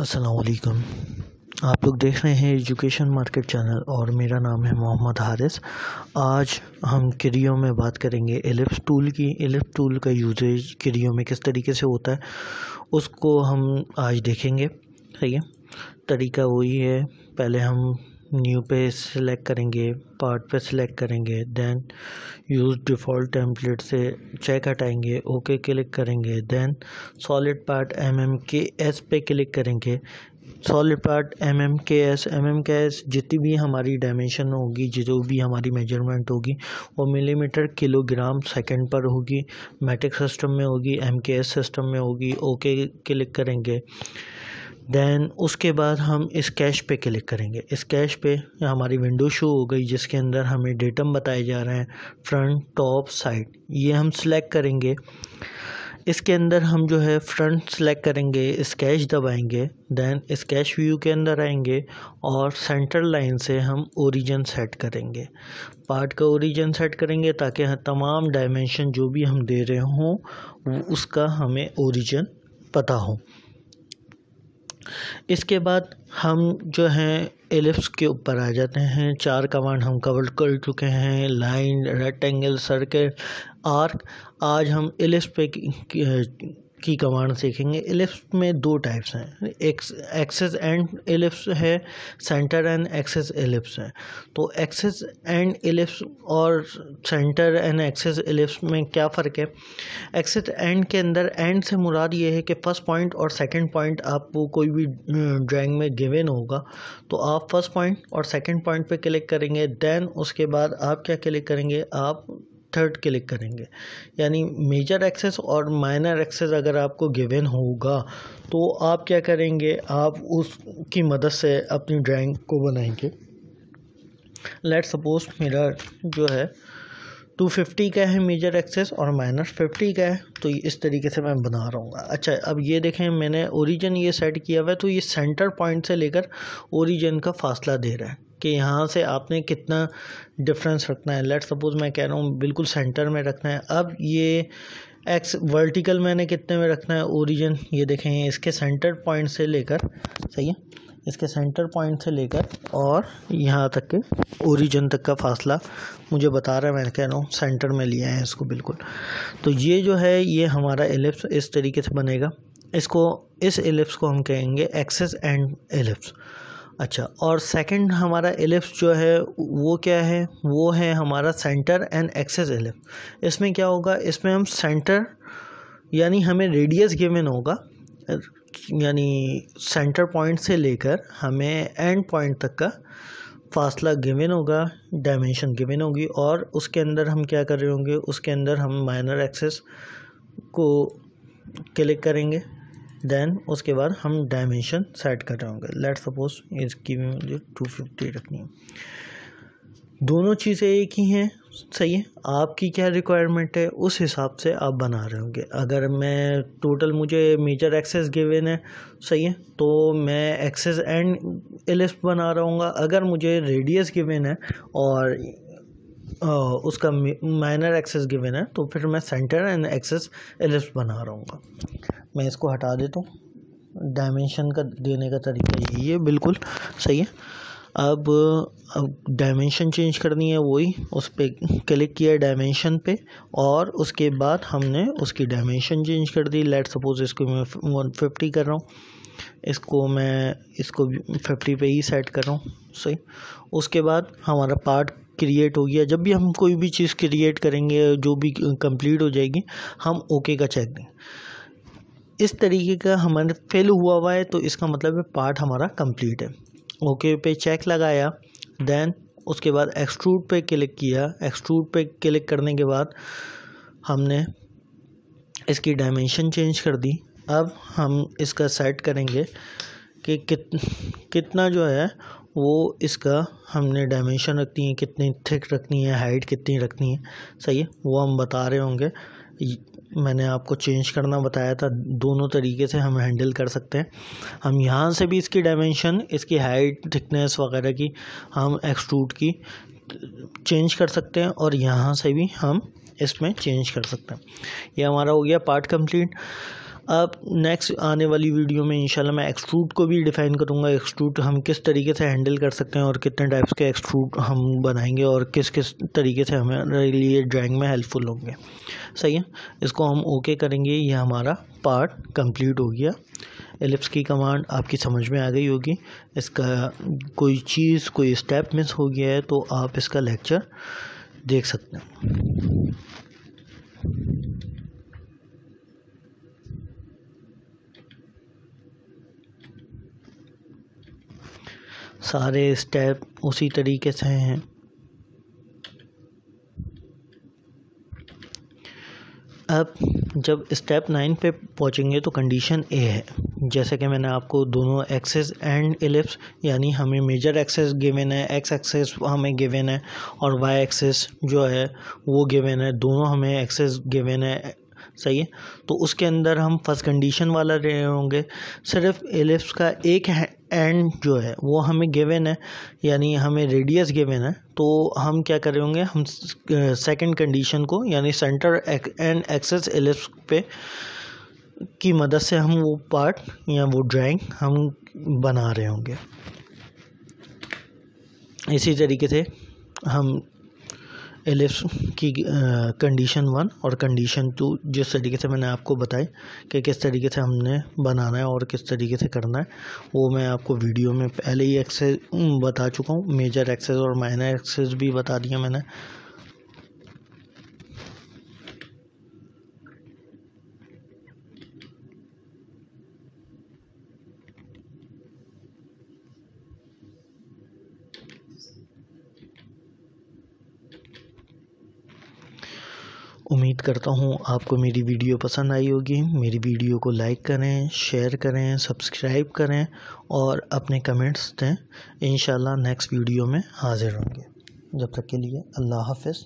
असलकम आप लोग देख रहे हैं एजुकेशन मार्केट चैनल और मेरा नाम है मोहम्मद हारिस आज हम क्रियो में बात करेंगे एलिप्स टूल की एलिप्स टूल का यूजेज क्रियो में किस तरीके से होता है उसको हम आज देखेंगे ठीक है तरीका वही है पहले हम न्यू पे सिलेक्ट करेंगे पार्ट पे सिलेक्ट करेंगे दैन यूज़ डिफ़ॉल्ट टेम्पलेट से चेक हटाएंगे ओके क्लिक करेंगे then solid part M M K S पे क्लिक करेंगे solid part M M K S M M K S जितनी भी हमारी डायमेंशन होगी जो भी हमारी मेजरमेंट होगी वो मिलीमीटर किलोग्राम सेकंड पर होगी मैट्रिक सिस्टम में होगी एम के एस सिस्टम में होगी ओके क्लिक करेंगे दैन उसके बाद हम इस कैश पे क्लिक करेंगे इस कैश पे हमारी विंडो शो हो गई जिसके अंदर हमें डेटम बताए जा रहे हैं फ्रंट टॉप साइड ये हम सिलेक्ट करेंगे इसके अंदर हम जो है फ्रंट सेलेक्ट करेंगे स्केच दबाएंगे दैन स्केच व्यू के अंदर आएंगे और सेंटर लाइन से हम ओरिजिन सेट करेंगे पार्ट का ओरिजिन सेट करेंगे ताकि तमाम डायमेंशन जो भी हम दे रहे हों उसका हमें ओरिजिन पता हो इसके बाद हम जो हैं एलिप्स के ऊपर आ जाते हैं चार कमांड हम कवर कर चुके हैं लाइन रेक्टेंगल सर्कल आर्क आज हम एलिप्स पे की कमांड सीखेंगे एलिप्स में दो टाइप्स हैं एक्सेस एंड एलिप्स है सेंटर एंड एक्सेस एलिप्स है तो एक्सेस एंड एलिप्स और सेंटर एंड एक्सेस एलिप्स में क्या फ़र्क है एक्सेस एंड के अंदर एंड से मुराद ये है कि फ़र्स्ट पॉइंट और सेकंड पॉइंट आपको कोई भी ड्राइंग में गिवन होगा तो आप फर्स्ट पॉइंट और सेकेंड पॉइंट पर क्लिक करेंगे दैन उसके बाद आप क्या क्लिक करेंगे आप थर्ड क्लिक करेंगे यानी मेजर एक्सेस और माइनर एक्सेस अगर आपको गिवन होगा तो आप क्या करेंगे आप उसकी मदद से अपनी ड्राइंग को बनाएंगे लेट सपोज मेरा जो है टू फिफ्टी का है मेजर एक्सेस और माइनस फिफ्टी का है तो इस तरीके से मैं बना रहा हूँ अच्छा अब ये देखें मैंने ओरिजन ये सेट किया हुआ है तो ये सेंटर पॉइंट से लेकर ओरिजन का फासला दे रहा है कि यहाँ से आपने कितना डिफरेंस रखना है लेट सपोज मैं कह रहा हूँ बिल्कुल सेंटर में रखना है अब ये एक्स वर्टिकल मैंने कितने में रखना है ओरिजन ये देखें इसके सेंटर पॉइंट से लेकर सही है इसके सेंटर पॉइंट से लेकर और यहाँ तक के ओरिजिन तक का फासला मुझे बता रहा है मैं कह रहा हूँ सेंटर में लिया है इसको बिल्कुल तो ये जो है ये हमारा एलिप्स इस तरीके से बनेगा इसको इस एलिप्स को हम कहेंगे एक्सेस एंड एलिप्स अच्छा और सेकंड हमारा एलिप्स जो है वो क्या है वो है हमारा सेंटर एंड एक्सेस एलिप्स इसमें क्या होगा इसमें हम सेंटर यानी हमें रेडियस गिवन होगा यानी सेंटर पॉइंट से लेकर हमें एंड पॉइंट तक का फासला गिवन होगा डायमेंशन गिवन होगी और उसके अंदर हम क्या कर रहे होंगे उसके अंदर हम माइनर एक्सेस को क्लिक करेंगे देन उसके बाद हम डायमेंशन सेट कर रहे होंगे लेट सपोज इसकी मुझे टू फिफ्टी रखनी है दोनों चीज़ें एक ही हैं सही है आपकी क्या रिक्वायरमेंट है उस हिसाब से आप बना रहे होंगे अगर मैं टोटल मुझे मेजर एक्सेस गिवेन है सही है तो मैं एक्सेस एंड एलिस्ट बना रहा हूँ अगर मुझे रेडियस गिवेन है और आ, उसका माइनर एक्सेस गिवेन है तो फिर मैं सेंटर एंड एक्सेस एलिस्ट बना रहा हूँ मैं इसको हटा देता हूँ डायमेंशन का देने का तरीका यही है बिल्कुल सही है अब अब डायमेंशन चेंज करनी है वही उस पर क्लिक किया डायमेंशन पे और उसके बाद हमने उसकी डायमेंशन चेंज कर दी लेट सपोज इसको मैं वन फिफ्टी कर रहा हूँ इसको मैं इसको फिफ्टी पे ही सेट कर रहा हूँ सही उसके बाद हमारा पार्ट क्रिएट हो गया जब भी हम कोई भी चीज़ क्रिएट करेंगे जो भी कंप्लीट हो जाएगी हम ओके का चेक दें इस तरीके का हमारे फेल हुआ हुआ है तो इसका मतलब है पार्ट हमारा कंप्लीट है ओके पे चेक लगाया दैन उसके बाद एक्सट्रूड पे क्लिक किया एक्सट्रूड पे क्लिक करने के बाद हमने इसकी डायमेंशन चेंज कर दी अब हम इसका सेट करेंगे कि कित कितना जो है वो इसका हमने डायमेंशन रखनी है कितनी थिक रखनी है हाइट कितनी रखनी है सही है वो हम बता रहे होंगे मैंने आपको चेंज करना बताया था दोनों तरीके से हम हैंडल कर सकते हैं हम यहाँ से भी इसकी डायमेंशन इसकी हाइट थिकनेस वगैरह की हम एक्सट्रूट की चेंज कर सकते हैं और यहाँ से भी हम इसमें चेंज कर सकते हैं ये हमारा हो गया पार्ट कंप्लीट अब नेक्स्ट आने वाली वीडियो में इंशाल्लाह मैं एक्सट्रूड को भी डिफ़ाइन करूँगा एक्सट्रूट हम किस तरीके से हैंडल कर सकते हैं और कितने टाइप्स के एक्सट्रूड हम बनाएंगे और किस किस तरीके से हमारे लिए ड्राइंग में हेल्पफुल होंगे सही है इसको हम ओके करेंगे ये हमारा पार्ट कंप्लीट हो गया एलिप्स की कमांड आपकी समझ में आ गई होगी इसका कोई चीज़ कोई स्टेप मिस हो गया है तो आप इसका लेक्चर देख सकते हैं सारे स्टेप उसी तरीके से हैं अब जब स्टेप नाइन पे पहुँचेंगे तो कंडीशन ए है जैसे कि मैंने आपको दोनों एक्सेस एंड एलिप्स यानी हमें मेजर एक्सेस गिवन है एक्स एक्सेस हमें गिवन है और वाई एक्सेस जो है वो गिवन है दोनों हमें एक्सेस गिवन है सही है तो उसके अंदर हम फर्स्ट कंडीशन वाला रहे होंगे सिर्फ एलिप्स का एक एंड जो है वो हमें गिवन है यानी हमें रेडियस गिवन है तो हम क्या कर होंगे हम सेकंड कंडीशन को यानी सेंटर एंड एक्सेस एलिप्स पे की मदद से हम वो पार्ट या वो ड्राइंग हम बना रहे होंगे इसी तरीके से हम एलिप्स की कंडीशन वन और कंडीशन टू जिस तरीके से मैंने आपको बताई कि किस तरीके से हमने बनाना है और किस तरीके से करना है वो मैं आपको वीडियो में पहले ही एक्सेस बता चुका हूँ मेजर एक्सेस और माइनर एक्सेस भी बता दिया मैंने उम्मीद करता हूँ आपको मेरी वीडियो पसंद आई होगी मेरी वीडियो को लाइक करें शेयर करें सब्सक्राइब करें और अपने कमेंट्स दें इन नेक्स्ट वीडियो में हाज़िर होंगे जब तक के लिए अल्लाह हाफिज़